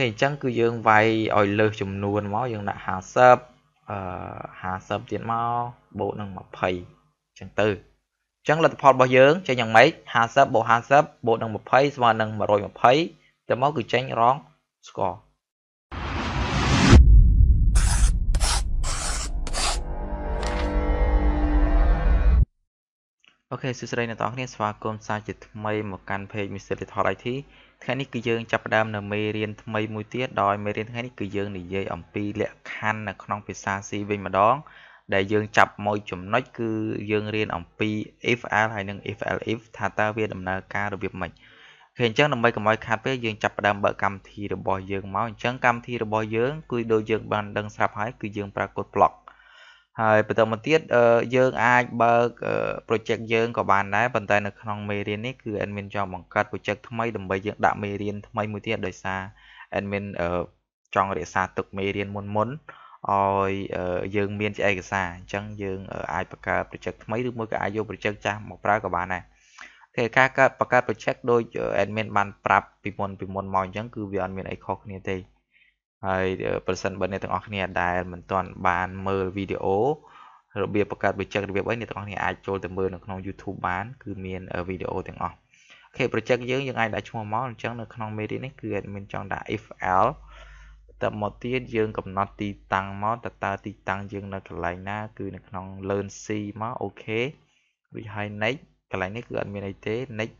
អញ្ចឹងគឺយើងវាយឲ្យ លើសចំនួនមកយើងដាក់50អឺ50ទៀតមកបូកនឹង20អញ្ចឹងទៅអញ្ចឹងលទ្ធផលរបស់យើងចេញយ៉ាងម៉េច50បូក50បូកនឹង20ស្មើនឹង120ទៅមកគឺចេញរង score អូខេសួស្តីអ្នកទាំងអស់គ្នាស្វាគមន៍សាជាថ្មីមកកាន់ page Mr. Little IT ថ្ងៃនេះគឺយើងចាប់ផ្ដើមនៅមេរៀនថ្មីមួយទៀតដោយមេរៀនថ្ងៃនេះគឺយើងនិយាយអំពីលក្ខខណ្ឌនៅក្នុងភាសា C វិញម្ដងដែលយើងចាប់មកចំណុចគឺយើងរៀនអំពី if else ហើយនិង if else if ថាតើវាដំណើរការរបៀបម៉េចគេអញ្ចឹងដើម្បីកុំឲ្យខាត់ពេលយើងចាប់ផ្ដើមបើកកម្មវិធីរបស់យើងមកអញ្ចឹងកម្មវិធីរបស់យើងគឺដូចយើងបានដឹងស្រាប់ហើយគឺយើងប្រើកូដ block ហើយបន្តមកទៀតយើងអាចបើក project យើងក៏បានដែរប៉ុន្តែនៅក្នុងមេរៀននេះគឺ admin ចង់បង្កើត project ថ្មីដើម្បីយើងដាក់មេរៀនថ្មី មួយទៀតដោយសារ admin ចង់រក្សាទុកមេរៀនមុនមុនឲ្យយើងមានជាឯកសារអញ្ចឹងយើងអាចបង្កើត project ថ្មីឬមួយក៏អាចយក project ចាស់មកប្រើក៏បានដែរគេការកើតបង្កើត project ដោយ admin បានប្រាប់ពីមុនពីមុនមកអញ្ចឹង គឺវាអត់មានអីខុសគ្នាទេហើយប្រសិនបើអ្នកទាំងអស់គ្នាដែលមិនទាន់បានមើលវីដេអូរបៀបបង្កើតបច្ចេករបៀបអីអ្នកទាំងអស់គ្នាអាចចូលទៅមើលនៅក្នុង YouTube បានគឺមានវីដេអូទាំងអស់អូខេ project យើងយើងអាចដាក់ឈ្មោះមកអញ្ចឹងនៅក្នុងមេរៀននេះគឺ admin ចង់ដាក់ if l បន្ទាប់មកទៀតយើងកំណត់ទីតាំងមកតើតើទីតាំងយើង នៅកន្លែងណា គឺនៅក្នុង learn c មកអូខេរួចហើយ next កន្លែងនេះគឺអត់មានអីទេ next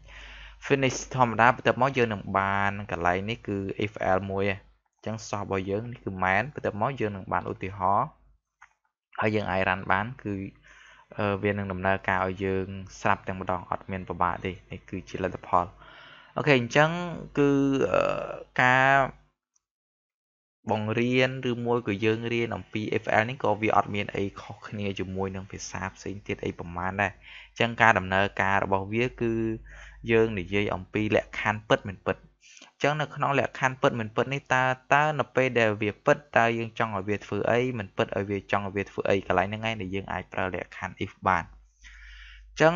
finish ធម្មតាបន្ទាប់មកយើងនឹងបានកន្លែងនេះគឺ if l មួយឯងចឹង stop របស់យើងនេះគឺ man បន្ទាប់មកយើងនឹងបានឧទាហរណ៍ហើយយើងអាច run បានគឺវានឹងដំណើរការឲ្យយើងស្រាប់ទាំងម្ដងអត់មានពិបាកទេនេះគឺជាលទ្ធផលអូខេអញ្ចឹងគឺការបង្រៀនឬមួយក៏យើងរៀនអំពី FL នេះក៏វាអត់មានអីខុសគ្នាជាមួយនឹងភាសាផ្សេងទៀតអីប្រមាណដែរអញ្ចឹងការដំណើរការរបស់វា គឺយើងនិយាយអំពីលក្ខខណ្ឌពិតមិនពិតចឹងនៅក្នុងលក្ខខណ្ឌពិតមិនពិតនេះតើតើនៅពេលដែលវាពិតតើយើងចង់ឲ្យវាធ្វើអីមិនពិតឲ្យវា ចង់ឲ្យវាធ្វើអីកន្លែងហ្នឹងឯងដែលយើងអាចប្រើលក្ខខណ្ឌ if បានចឹង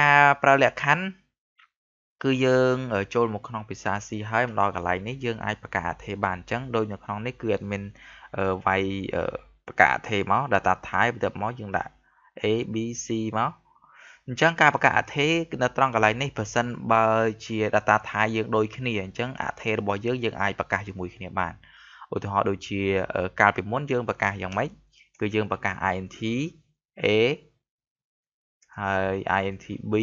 ការប្រើលក្ខខណ្ឌគឺយើងចូលមកក្នុងភាសា C ហើយមកដល់កន្លែងនេះយើងអាចបង្កើតអធិបានអញ្ចឹងដូចនៅក្នុងនេះគឺ admin វាយបង្កើតអធិមក data type បន្ទាប់មកយើងដាក់ a b c មកអញ្ចឹងការបង្កើតអថេនៅត្រង់កន្លែងនេះបើសិនបើជា data type យើងដូចគ្នាអញ្ចឹងអថេរបស់យើងយើងអាចប្រកាសជាមួយគ្នាបានឧទាហរណ៍ដូចជាកាលពីមុនយើងប្រកាសយ៉ាងម៉េចគឺយើងប្រកាស int a ហើយ int b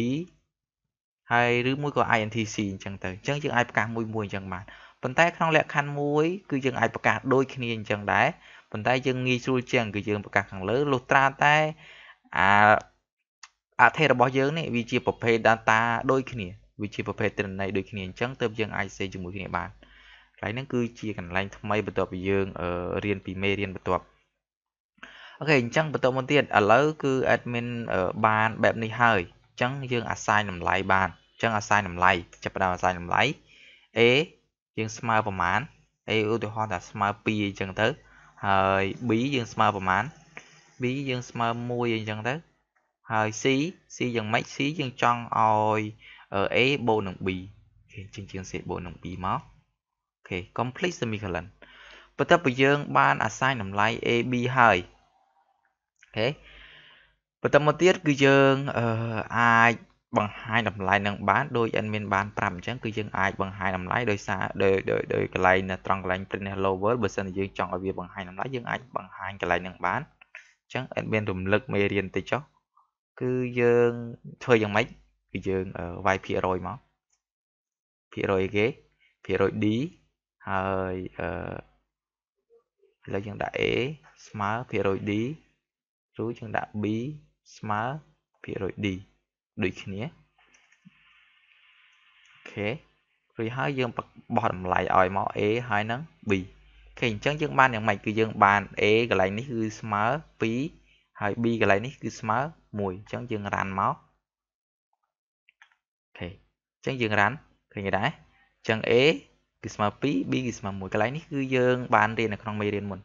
ហើយឬមួយក៏ int c អញ្ចឹងទៅអញ្ចឹងយើងអាចប្រកាសមួយមួយអញ្ចឹងបានប៉ុន្តែក្នុងលក្ខខណ្ឌមួយគឺយើងអាចប្រកាសដូចគ្នាអញ្ចឹងដែរប៉ុន្តែយើងងាយស្រួលជាងគឺយើងប្រកាសខាងលើលុះត្រាតែអាអាថេរបស់យើងនេះវាជាប្រភេទ data ដូចគ្នាវាជាប្រភេទទិន្នន័យដូចគ្នាអញ្ចឹងទើបយើងអាចសេជាមួយគ្នាបានកន្លែងហ្នឹងគឺជាកន្លែងថ្មីបន្ទាប់ពីយើងរៀនពីមេរៀនបន្ទាប់អូខេអញ្ចឹងបន្តមកទៀតឥឡូវគឺ admin បានបែបនេះហើយអញ្ចឹងយើង assign តម្លៃបានអញ្ចឹង assign តម្លៃចាប់ផ្ដើម assign តម្លៃ A យើងស្មើប្រមាណ A ឧទាហរណ៍ថាស្មើ2អញ្ចឹងទៅហើយ B យើងស្មើប្រមាណ B យើងស្មើ1អញ្ចឹងទៅហើយ C C យ៉ាងម៉េច C យើងចង់ឲ្យ A បូកនឹង B អូខេជាងជាង C បូកនឹង B មកអូខេ complete semicolon បន្ទាប់ពីយើងបានអាសាញតម្លៃ AB ហើយអូខេបន្តមកទៀតគឺយើងអាចបង្ហាញតម្លៃនឹងបានដោយអិនមានបាន5អញ្ចឹងគឺយើងអាចបង្ហាញតម្លៃដោយសារដោយដោយដោយកន្លែងត្រង់កន្លែង print level បើសិនជាយើងចង់ឲ្យវាបង្ហាញតម្លៃយើងអាចបង្ហាញកន្លែងនឹងបានអញ្ចឹងអិនមានរំលឹកមេរៀនតិចចុះគឺយើងធ្វើយ៉ាងម៉េចគឺយើងវាយភាគរយមកភាគរយគេភាគរយ d ហើយអឺឥឡូវយើងដាក់ a ស្មើភាគរយ d ឬយើងដាក់ b ស្មើភាគរយ d ដូចគ្នាអូខេរួចហើយយើងបោះតម្លៃឲ្យមក a ហើយនឹង b អូខេអញ្ចឹងយើងបានយ៉ាងម៉េចគឺយើងបាន a កន្លែងនេះគឺស្មើ2ហើយ b កន្លែងនេះគឺស្មើ1អញ្ចឹងយើង run មកអូខេអញ្ចឹងយើង run ឃើញដែរអញ្ចឹង A គឺស្មើ2 B គឺស្មើ1កន្លែងនេះគឺយើងបានរៀននៅក្នុងមេរៀនមុនឥ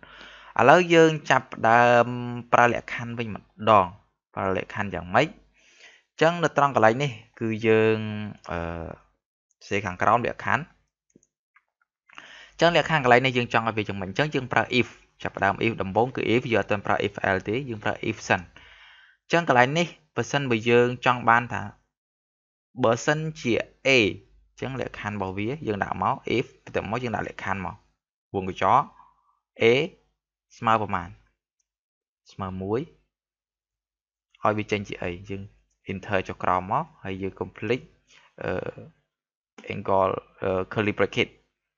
ឡូវយើងចាប់ដើមប្រើលក្ខខណ្ឌវិញម្ដង ប្រើលក្ខខណ្ឌយ៉ាងម៉េចអញ្ចឹងនៅត្រង់កន្លែងនេះ គឺយើងអឺសេខាងក្រោមលក្ខខណ្ឌអញ្ចឹងលក្ខខណ្ឌកន្លែងនេះយើងចង់ឲ្យវាយ៉ាងម៉េចអញ្ចឹងយើង ប្រើ if ចាប់ដើម if ដំបូងគឺ if យើងអត់ទាន់ប្រើ if l ទេយើងប្រើ if សិនអញចឹងកន្លែងនេះបើសិនបើយើងចង់បានថាបើសិនជា A ចឹងលក្ខខណ្ឌរបស់វាយើងដាក់មក if បន្ទាប់មកយើងដាក់លក្ខខណ្ឌមកវងកញ្ចក់ A ស្មើប្រមាណស្មើ1ហើយវាចេញជាអីយើង enter ចុះក្រោមមកហើយយើង complete អឺ angle curly bracket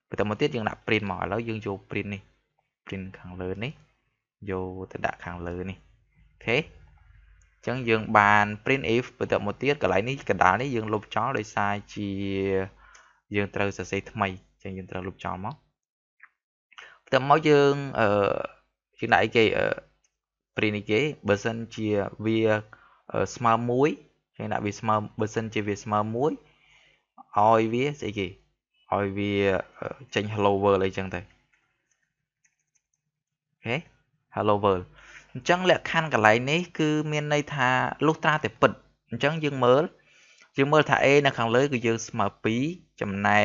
បន្ទាប់មកទៀតយើងដាក់ print មកឥឡូវយើងយក print នេះ print ខាងលើនេះយកទៅដាក់ខាងលើនេះអូខេអញ្ចឹងយើងបាន print if បន្តមកទៀតកន្លែងនេះកណ្ដាលនេះយើងលុបចោលដោយសារជាយើងត្រូវសរសេរថ្មីអញ្ចឹងយើងត្រូវលុបចោលមកបន្តមកយើងអឺយើងដាក់អីគេអឺ print នេះគេបើសិនជាវាស្មើ1យើងដាក់វាស្មើបើសិនជាវាស្មើ1ឲ្យវាស្អីគេឲ្យវាចេញ hello world អីចឹងទៅអូខេ hello world អញ្ចឹងលក្ខខណ្ឌកន្លែងនេះគឺមានន័យថាលុះត្រាតែពិតអញ្ចឹងយើងមើលយើងមើលថា a នៅខាងលើ គឺយើងស្មើ2ចំណែក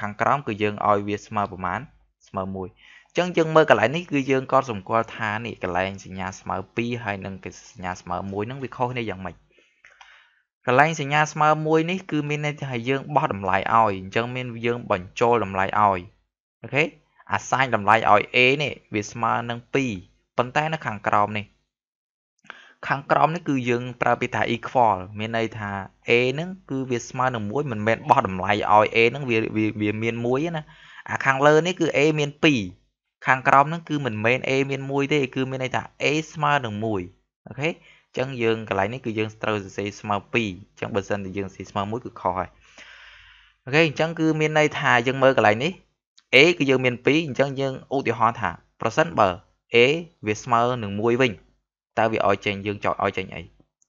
ខាងក្រោមគឺយើងឲ្យវាស្មើប្រមាណស្មើ1អញ្ចឹងយើងមើលកន្លែងនេះគឺយើងក៏សម្គាល់ថានេះកន្លែងសញ្ញាស្មើ2ហើយនឹងសញ្ញាស្មើ1ហ្នឹងវាខុសគ្នាយ៉ាងម៉េចកន្លែងសញ្ញាស្មើ1នេះគឺមានន័យថាយើងបោះតម្លៃឲ្យអញ្ចឹងមាន យើង បញ្ចូលតម្លៃឲ្យអូខេអាសាញតម្លៃឲ្យ a នេះវាស្មើនឹង2ប៉ុន្តែ នៅខាងក្រោមនេះ ខាងក្រោមនេះគឺយើង ប្រើពាក្យថា equal មានន័យថា a ហ្នឹងគឺវាស្មើនឹង1មិនមែនបោះតម្លៃឲ្យ a ហ្នឹងវាវាមាន1ណាអាខាងលើនេះគឺ a មាន2ខាងក្រោមហ្នឹងគឺមិនមែន a មាន1ទេ គឺមានន័យថា a ស្មើនឹង1អូខេអញ្ចឹងយើងកន្លែងនេះគឺយើងត្រូវសរសេរស្មើ2អញ្ចឹងបើសិនតែយើងសរសេរស្មើ1គឺខុសហើយអូខេអញ្ចឹងគឺមានន័យថាយើងមើលកន្លែងនេះ a គឺយើងមាន2អញ្ចឹងយើងឧទាហរណ៍ថាប្រសិនបើ a វាស្មើនឹង1វិញតើវាឲ្យចេញ យើងចង់ឲ្យចេញអី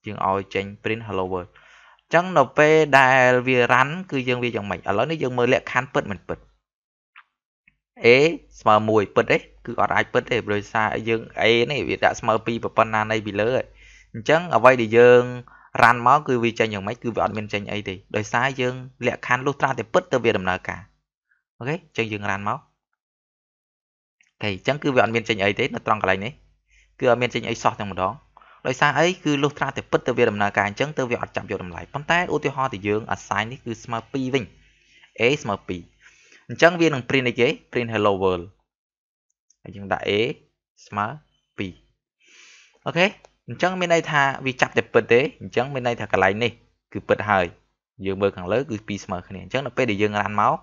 យើងឲ្យចេញ print hello world អញ្ចឹងនៅពេលដែលវា run គឺយើងវាយ៉ាងម៉េចឥឡូវនេះយើងមើលលក្ខខណ្ឌពិតមិនពិត a ស្មើ1ពិតទេគឺអត់អាចពិតទេព្រោះសារយើង a នេះវាដាក់ស្មើ2ប្រប៉ុណ្ណានៃពីលើហើយអញ្ចឹងអ្វីដែលយើង run មក គឺវាចេញយ៉ាងម៉េចគឺវាអត់មានចេញអីទេដោយសារយើង លក្ខខណ្ឌលុះត្រាតែពិតទៅវាដំណើរការអូខេអញ្ចឹងយើង run មកតែអញ្ចឹងគឺវាអត់មានចេញអីទេនៅត្រង់កន្លែងនេះគឺអត់មានចេញអីសោះតែម្ដងដោយសារអីគឺលុះត្រាតែពិតទៅវាដំណើរការអញ្ចឹងទៅវាអត់ចាប់យកតម្លៃប៉ុន្តែឧទាហរណ៍ទៅយើង assign នេះគឺស្មើ2វិញ a ស្មើ2អញ្ចឹងវានឹង print អីគេ print hello world ហើយយើងដាក់ a ស្មើ2អូខេអញ្ចឹងមានន័យថាវាចាប់តែពិតទេអញ្ចឹងមានន័យថាកន្លែងនេះគឺពិតហើយយើងមើលខាងលើគឺ2ស្មើគ្នាអញ្ចឹងដល់ពេលដែលយើងរ៉ាន់មក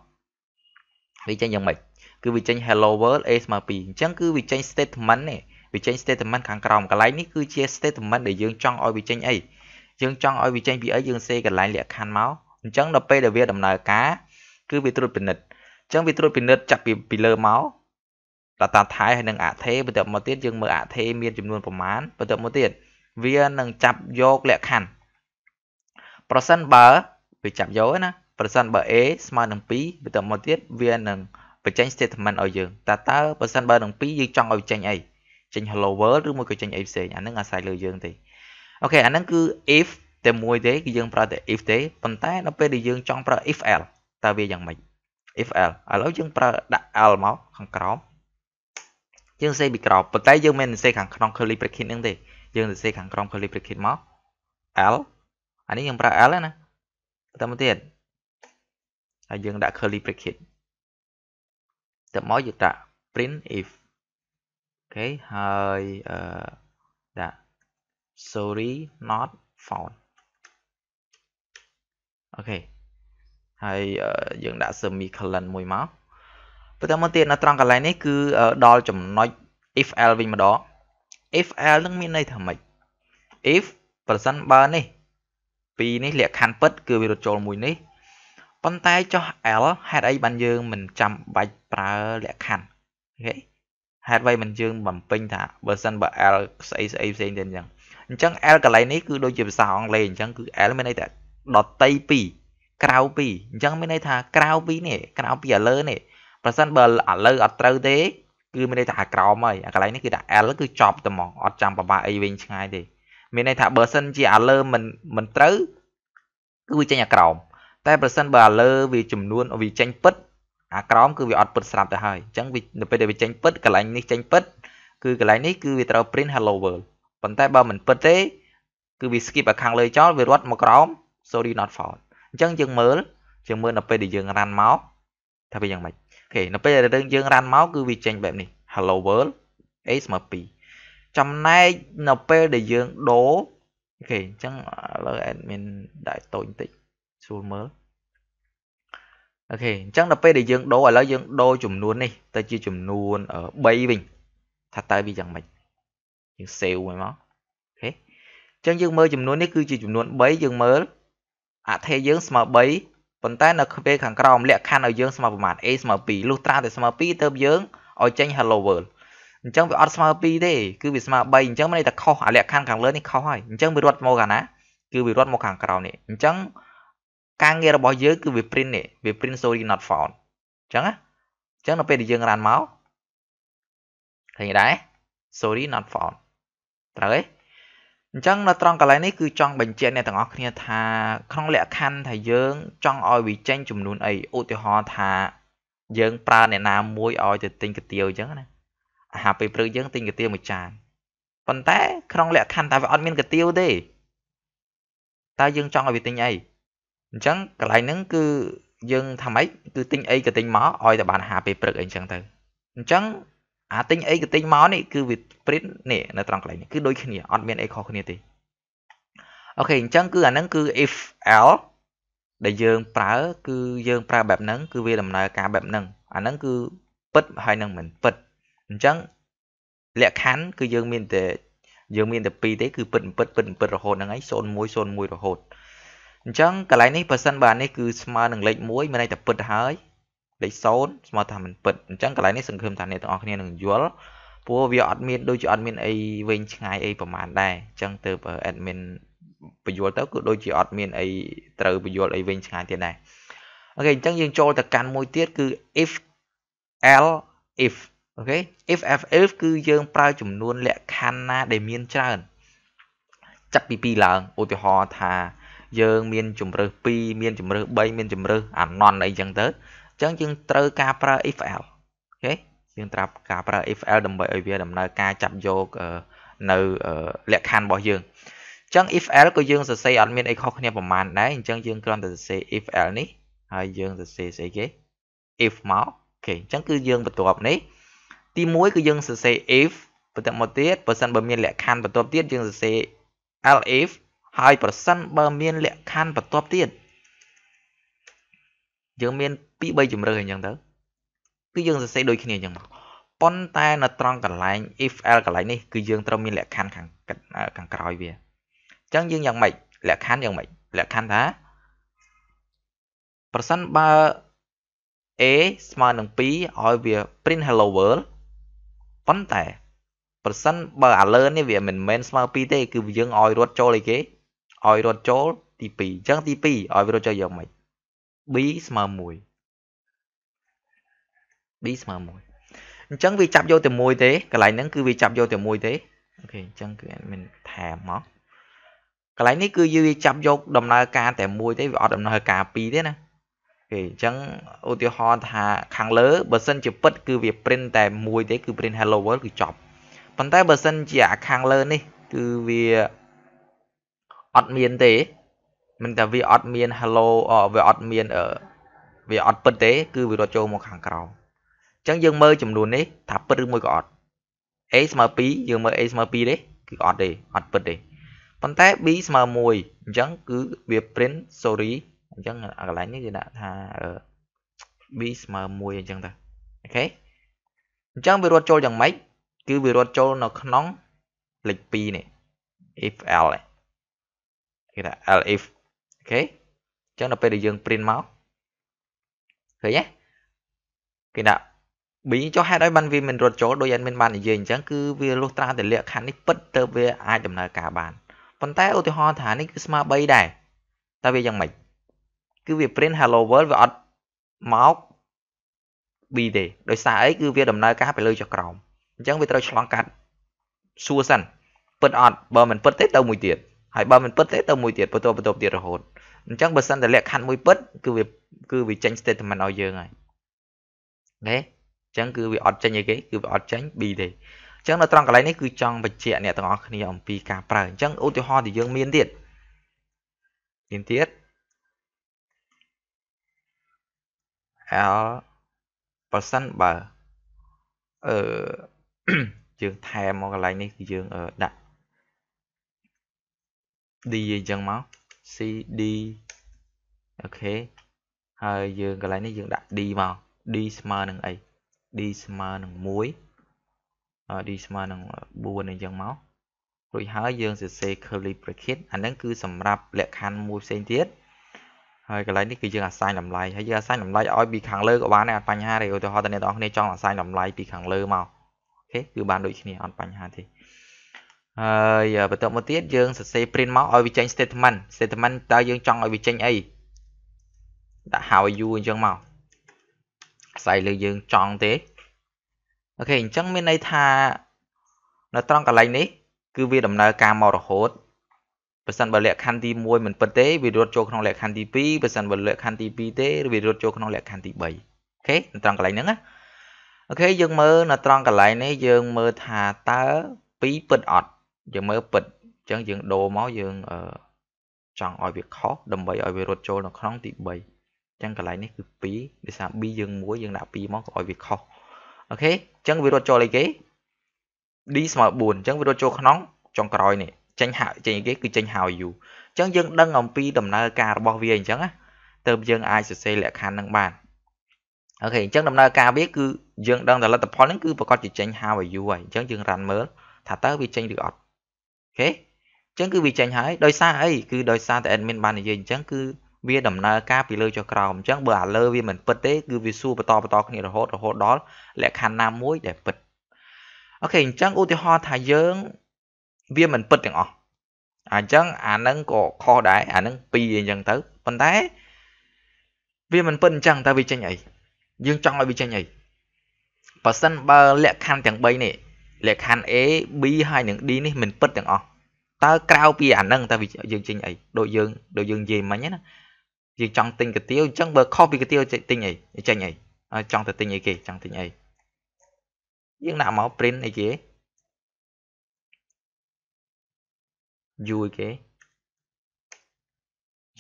វាចេញយ៉ាងម៉េចគឺវាចេញ hello world a ស្មើ2អញ្ចឹងគឺវាចេញ statement នេះវាចេញ statement ខាងក្រោមកន្លែងនេះគឺជា statement ដែលយើងចង់ឲ្យវាចេញអីយើងចង់ឲ្យវាចេញពីអីយើងសេកន្លែងលក្ខខណ្ឌមកអញ្ចឹងដល់ពេលដែលវាដំណើរការគឺវាត្រួតពិនិត្យអញ្ចឹងវាត្រួតពិនិត្យចាប់ពីពីលើមកតតាថែហើយនឹងអថេបន្ទាប់មកទៀតយើងមើលអថេមានចំនួនប្រមាណបន្ទាប់មកទៀតវានឹងចាប់យកលក្ខខណ្ឌប្រសិនបើវាចាប់យកណាប្រសិនបើ a ស្មើនឹង2បន្ទាប់មកទៀតវានឹងបញ្ចេញ statement ឲ្យយើងតើតើបើសិនបើនឹងពីរយើងចង់ឲ្យចេញអីចេញ hello world ឬមួយក៏ចេញអីផ្សេងអាហ្នឹងអាស្រ័យលើយើងទេអូខេអាហ្នឹងគឺ if តែមួយទេគឺយើងប្រើតែ if ទេប៉ុន្តែដល់ពេលដែលយើងចង់ប្រើ if else តើវាយ៉ាងម៉េច if else ឥឡូវយើងប្រើដាក់ else មកខាងក្រោមយើងសេពីក្រោមប៉ុន្តែយើងមិនសេខាងក្នុង curly bracket ហ្នឹងទេយើងសេខាងក្រោម curly bracket មក l អានេះយើងប្រើ l ណាបន្តមកទៀតហើយយើងដាក់ curly bracket ទៅមកយើងដាក់ print if អូខេហើយអឺដាក់ sorry not found អូខេហើយយើងដាក់ semicolon មួយមកបន្តមកទៀតនៅត្រង់កន្លែងនេះគឺដល់ចំណុច if l វិញម្ដង if l នឹងមានន័យថាម៉េច if ប្រសិនបើនេះ ពីនេះលក្ខខណ្ឌពិតគឺវារត់ចូលមួយនេះប៉ុន្តែចុះ L ហេតុអីបានយើងមិន ចាំបាច់ប្រើលក្ខខណ្ឌហេហេតុអ្វីមិនយើងបំពេញថាបើសិនបើ L ស្អីស្អីផ្សេងទៀតអញ្ចឹងអញ្ចឹង L កន្លែងនេះគឺដូចជាភាសាអង់គ្លេសអញ្ចឹងគឺ L មានន័យថាដតី2ក្រៅ2អញ្ចឹងមានន័យថាក្រៅ2នេះក្រៅពីឥឡូវនេះប្រសិនបើឥឡូវអត់ត្រូវទេ គឺមានន័យថាអាក្រោមហើយអាកន្លែងនេះគឺថា L គឺចប់តែហ្មងអត់ចាំបបាអីវិញឆ្ងាយទេមានន័យថាបើសិនជាឥឡូវមិនមិនត្រូវគឺចេញអាក្រោមតែប្រសិនបើលើវាចំនួនវាចេញពិតអាក្រោមគឺវាអត់ពិតស្រាប់ទៅហើយអញ្ចឹងវានៅពេលដែលវាចេញពិតកន្លែងនេះចេញពិតគឺកន្លែងនេះគឺវាត្រូវ print hello world ប៉ុន្តែបើមិនពិតទេ គឺវា skip ឲ្យខាងលើចោលវារត់មកក្រោម sorry not found អញ្ចឹងយើងមើលយើងមើលនៅពេលដែលយើង run មកថាវាយ៉ាងម៉េចអូខេនៅពេលដែលយើង run មកគឺវាចេញបែបនេះ hello world a ស្មើ2ចំណែកនៅពេលដែលយើងដូរអូខេអញ្ចឹងឥឡូវ admin ដាក់តូចបន្តិចស្រួលមើលអូខេអញ្ចឹងដល់ពេលដែលយើងដូរឥឡូវយើងដូរចំនួននេះទៅជាចំនួន3វិញថាតើវាយ៉ាងម៉េចយើង save មួយមកអូខេអញ្ចឹងយើងមើលចំនួននេះគឺជាចំនួន3យើងមើលអថេយើង ស្មើ3ប៉ុន្តែនៅពេលខាងក្រោមលក្ខខណ្ឌឲ្យយើងស្មើប្រមាណ a ស្មើ2លុះត្រាតែស្មើ2ទើបយើងឲ្យចេញ hello world អញ្ចឹងវាអត់ស្មើ2ទេគឺវាស្មើ3អញ្ចឹងមានន័យថាខុសអាលក្ខខណ្ឌខាងលើនេះខុសហើយអញ្ចឹងវារត់មកខាងណាគឺវារត់មកខាងក្រោមនេះអញ្ចឹងការងាររបស់យើងគឺវា print នេះវា print sorry not found អញ្ចឹងណាអញ្ចឹងដល់ពេលដែលយើងរ៉ាន់មកឃើញដែរ sorry not found ត្រូវទេអញ្ចឹងនៅត្រង់កន្លែងនេះគឺចង់បញ្ជាក់អ្នកទាំងអស់គ្នាថាក្នុងលក្ខខណ្ឌថាយើងចង់ឲ្យវាចេញ ចំនួនអីឧទាហរណ៍ថាយើង ប្រើអ្នកណាមួយឲ្យទៅទិញកាទៀវអញ្ចឹងណាអាហារពេលព្រឹកយើងទិញកាទៀវមួយចានប៉ុន្តែក្នុងលក្ខខណ្ឌថាវាអត់មានកាទៀវទេតើយើងចង់ឲ្យវាទិញអីអញ្ចឹងកន្លែងហ្នឹងគឺយើងថាម៉េចគឺទិញអីក៏ទិញមកឲ្យតែបានហាពេលព្រឹកអីអញ្ចឹងទៅអញ្ចឹងអាទិញអីក៏ទិញមកនេះគឺវា print នេះនៅត្រង់កន្លែងនេះគឺដូចគ្នាអត់មានអីខុសគ្នាទេអូខេអញ្ចឹងគឺអាហ្នឹងគឺ if l ដែលយើង ប្រើគឺយើងប្រើបែបហ្នឹងគឺវាដំណើរការបែបហ្នឹងអាហ្នឹងគឺពិតហើយនឹងមិនពិតអញ្ចឹងលក្ខខណ្ឌគឺយើងមានតែយើងមានតែ2ទេគឺពិតមិនពិតពិតមិនពិតរហូតហ្នឹងឯង0101រហូតអញ្ចឹងកន្លែងនេះប៉ះសិនបាទនេះគឺស្មើនឹងលេខ1មានន័យថាពិតទៅហើយលេខ0ស្មើថាមិនពិតអញ្ចឹងកន្លែងនេះសង្ឃឹមថាអ្នកទាំងអស់គ្នានឹងយល់ព្រោះវាអត់មាន ដូចជាអត់មានអីវិញឆ្ងាយអីប្រហែលដែរអញ្ចឹងទៅ admin បញ្យល់ទៅគឺដូចជាអត់មានអីត្រូវបញ្យល់អីវិញឆ្ងាយទៀតដែរអូខេអញ្ចឹងយើងចូលទៅកាន់មួយទៀតគឺ if l if អូខេ if f if គឺយើងប្រើចំនួនលក្ខខណ្ឌណាដែលមានច្រើនចាប់ពី2ឡើងឧទាហរណ៍ថាយើងមានជំរើស2មានជំរើស3មានជំរើសអាណន់អីចឹងទៅអញ្ចឹងយើងត្រូវការប្រើ if else អូខេយើងត្រូវការប្រើ if else ដើម្បីឲ្យវា ដំណើរការចាប់យកនៅលក្ខខណ្ឌរបស់យើងអញ្ចឹង if else ក៏យើងសរសេរអត់មានអីខុសគ្នាប្រហែលដែរអញ្ចឹងយើងគ្រាន់តែសរសេរ if else នេះហើយយើងសរសេរស្អីគេ if មកអូខេអញ្ចឹងគឺយើងបន្ទាប់នេះ ទី1គឺយើងសរសេរ if បន្ទាប់មកទៀតបើសិនបើមានលក្ខខណ្ឌបន្ទាប់ទៀតយើងសរសេរ else if ហើយប្រសិនបើមាន លក្ខខណ្ឌបន្ទាប់ទៀតយើងមាន2 3ជម្រើសអញ្ចឹងទៅគឺយើងសរសេរដូចគ្នាអញ្ចឹងមកប៉ុន្តែនៅត្រង់កន្លែង if else កន្លែងនេះគឺយើងត្រូវមានលក្ខខណ្ឌខាងខាងក្រោយវាអញ្ចឹងយើងយ៉ាងម៉េចលក្ខខណ្ឌយ៉ាងម៉េចលក្ខខណ្ឌថាប្រសិនបើ a ស្មើនឹង2ឲ្យវា print hello world ប៉ុន្តែ ប្រសិនបើឥឡូវនេះវាមិនមែនស្មើ2ទេគឺយើងឲ្យរត់ចូលអីគេឲ្យរត់ចូលទី2អញ្ចឹងទី2ឲ្យវារត់ចូលយ៉ាងម៉េច b ស្មើ1 b ស្មើ1អញ្ចឹងវាចាប់យកតែមួយទេកន្លែងហ្នឹងគឺវាចាប់យកតែមួយទេអូខេអញ្ចឹងគឺអត់មានថាមកកន្លែងនេះគឺយើងចាប់យក ដំណើរការតែមួយទេវាអត់ដំណើរការពីរទេណាគេអញ្ចឹងឧទាហរណ៍ថា ខាងលើបើសិនជាពិត គឺវា print តែមួយទេ គឺ print hello world គឺចប់ប៉ុន្តែបើសិនជា ខាងលើនេះ គឺវាអត់មានទេ មិនតែវាអត់មាន hello វាអត់មានវាអត់ពិតទេ គឺវារត់ចូលមកខាងក្រោមអញ្ចឹង យើងមើលចំនួននេះ ថាពិតឬមួយក៏អត់ a ស្មើ2យើងមើល a ស្មើ2ទេគឺអត់ទេអត់ពិតទេប៉ុន្តែ b ស្មើ1អញ្ចឹងគឺវា print sorry អញ្ចឹងកន្លែងនេះគេដាក់ថា b ស្មើ1អញ្ចឹងទៅអូខេអញ្ចឹងវារត់ចូលយ៉ាងម៉េចគឺវារត់ចូលនៅក្នុងលេខ2នេះ if else គេថា else if អូខេអញ្ចឹងដល់ពេលដែលយើង print មកឃើញទេគេដាក់ B ចុះហេតុអីបានវាមិនរត់ចូលដោយ admin បាននិយាយអញ្ចឹងគឺវាលុះត្រាតែលក្ខខណ្ឌនេះពិតទៅវា អាចដំណើរការបានប៉ុន្តែឧទាហរណ៍ថានេះគឺស្មើ3ដែរតើវាយ៉ាងម៉េចគឺវា print hello world វាអត់មក B ទេដោយសារអីគឺវាដំណើរការទៅលើចុះក្រោមអញ្ចឹងវាត្រូវឆ្លងកាត់សួរសិនពិតអត់បើមិនពិតទេទៅមួយទៀតហើយបើមិនពិតទេទៅមួយទៀតបន្តបន្តទៀតរហូតអញ្ចឹងបើសិនតែលក្ខខណ្ឌមួយពិតគឺវាគឺវាចេញ statement ឲ្យយើងហើយណែអញ្ចឹងគឺវាអត់ចេញអីគេគឺវាអត់ចេញ B ទេអញ្ចឹងនៅត្រង់កន្លែងនេះគឺចង់បញ្ជាក់អ្នកទាំងអស់គ្នាអំពីការប្រើអញ្ចឹងឧទាហរណ៍ដែលយើងមានទៀតមានទៀត L ប៉ះសិនបើអឺយើងថែមមកកន្លែងនេះគឺយើងដាក់ D អញ្ចឹងមក C D អូខេហើយយើងកន្លែងនេះយើងដាក់ D មក D ស្មើនឹងអី D ស្មើនឹង1 D ស្មើនឹង4អញ្ចឹងមករួចហើយយើងសរសេរ curly bracket អាហ្នឹងគឺសម្រាប់លក្ខខណ្ឌមួយផ្សេងទៀតហើយកន្លែងនេះគឺយើងអាសាញតម្លៃហើយយើងអាសាញតម្លៃឲ្យពីខាងលើក៏បានដែរអត់បញ្ហាទេឧទាហរណ៍តើអ្នកទាំងអស់គ្នាចង់អាសាញតម្លៃពីខាងលើមកអូខេគឺបានដូចគ្នាអត់បញ្ហាទេហើយបន្តមកទៀតយើងសរសេរ print មកឲ្យវាចេញ statement statement តើយើងចង់ឲ្យវាចេញអីដាក់ how you អញ្ចឹងមកអាស្រ័យលើយើងចង់ទេអូខេអញ្ចឹងមានន័យថានៅត្រង់កន្លែងនេះ គឺវាដំណើរការមករហូតបើសិនបើលក្ខខណ្ឌទី1មិនពិតទេវារត់ចូលក្នុងលក្ខខណ្ឌទី2បើសិនបើលក្ខខណ្ឌទី2ទេវារត់ចូលក្នុងលក្ខខណ្ឌទី3អូខេនៅត្រង់កន្លែងហ្នឹងណាអូខេយើងមើលនៅត្រង់កន្លែងនេះយើងមើលថាតើ2ពិតអត់យើងមើលពិតអញ្ចឹងយើងដូរមកយើងអឺចង់ឲ្យវាខុសដើម្បីឲ្យវារត់ចូលនៅក្នុង ទី3អញ្ចឹងកន្លែងនេះគឺ2ដោយសារ b យើង1យើងដាក់2មកឲ្យវាខុសអូខេអញ្ចឹងវារត់ចូលអីគេ d ស្មើ4អញ្ចឹងវារត់ចូលក្នុងចុងក្រោយនេះចេញហៅចេញអីគេ គឺចេញហៅ u អញ្ចឹងយើងដឹងអំពីដំណើរការរបស់វាអញ្ចឹងណាទើបយើងអាចសរសេរលក្ខខណ្ឌនឹងបានអូខេអញ្ចឹងដំណើរការវាគឺយើងដឹងតែលទ្ធផលហ្នឹងគឺប្រកាសជាចេញហៅ u ហើយអញ្ចឹងយើងរ៉ាន់មើលថាតើវាចេញឬអត់ខេអញ្ចឹងគឺវាចេញហើយដោយសារអីគឺដោយសារតែ admin បាននិយាយអញ្ចឹងគឺវាដំណើរការពីលើចុះក្រោមអញ្ចឹងបើអាលើវាមិនពិតទេគឺវាសួរបន្តបន្តគ្នារហូតរហូតដល់លក្ខខណ្ឌណាមួយដែលពិតអូខេអញ្ចឹងឧទាហរណ៍ថាយើងវាមិនពិតទាំងអស់អញ្ចឹងអានឹងក៏ខុសដែរអានឹងពីរអញ្ចឹងទៅប៉ុន្តែវាមិនពិតអញ្ចឹងតើវាចេញអីយើងចង់ឲ្យវាចេញអីបើសិនបើលក្ខខណ្ឌទាំង3នេះលក្ខខណ្ឌ A B ហើយនិង D នេះមិនពិតទាំងអស់តើក្រៅពីអានឹងតើយើងចេញអីដូចយើងដូចយើងនិយាយមិញណាយើងចង់ទិញកាទៀវអញ្ចឹងបើខុសពីកាទៀវទិញអីចេញអីចង់ទៅទិញអីគេចង់ទិញអីយើងដាក់មក print អីគេ you អីគេ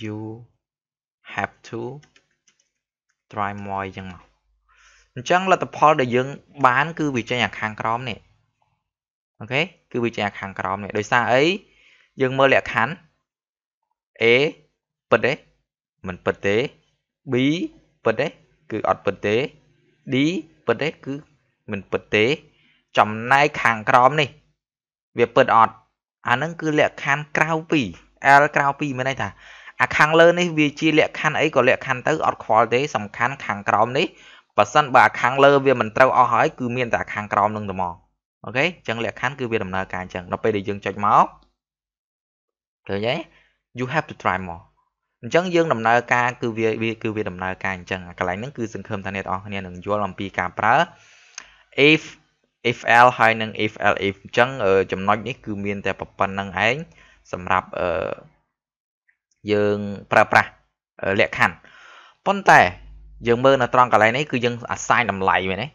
you have to try more អញ្ចឹងមកអញ្ចឹងលទ្ធផលដែលយើងបាន គឺវាចេញអាខាងក្រោមនេះអូខេគឺវាជាខាងក្រោមនេះដោយសារអីយើងមើលលក្ខខណ្ឌ A ពិតទេមិនពិតទេ B ពិតទេគឺអត់ពិតទេ D ពិតទេ គឺមិនពិតទេ ចំណែកខាងក្រោមនេះវាពិតអត់អាហ្នឹងគឺលក្ខខណ្ឌក្រៅពី2 L ក្រៅពី2មានន័យថាអាខាងលើនេះវាជាលក្ខខណ្ឌអីក៏លក្ខខណ្ឌទៅអត់ខ្វល់ទេសំខាន់ខាងក្រោមនេះបើសិនបើអាខាងលើវាមិនត្រូវអស់ហើយគឺមានតែខាងក្រោមនឹងតែមកអូខេអញ្ចឹងលក្ខខណ្ឌគឺវាដំណើរការអញ្ចឹងដល់ពេលដែលយើងចុចមកឃើញទេ you have to try more អញ្ចឹងយើងដំណើរការគឺវាវាគឺវាដំណើរការអញ្ចឹងកន្លែងហ្នឹងគឺសង្ឃឹមថាអ្នកទាំងអស់គ្នានឹងយល់អំពីការប្រើ if if l ហើយនិង if l if អញ្ចឹងចំណុចនេះ គឺមានតែប៉ុណ្្នឹងឯងសម្រាប់អឺយើងប្រើប្រាស់លក្ខខណ្ឌប៉ុន្តែ យើងមើលនៅត្រង់កន្លែងនេះគឺយើង អាសាយតម្លៃមែនទេ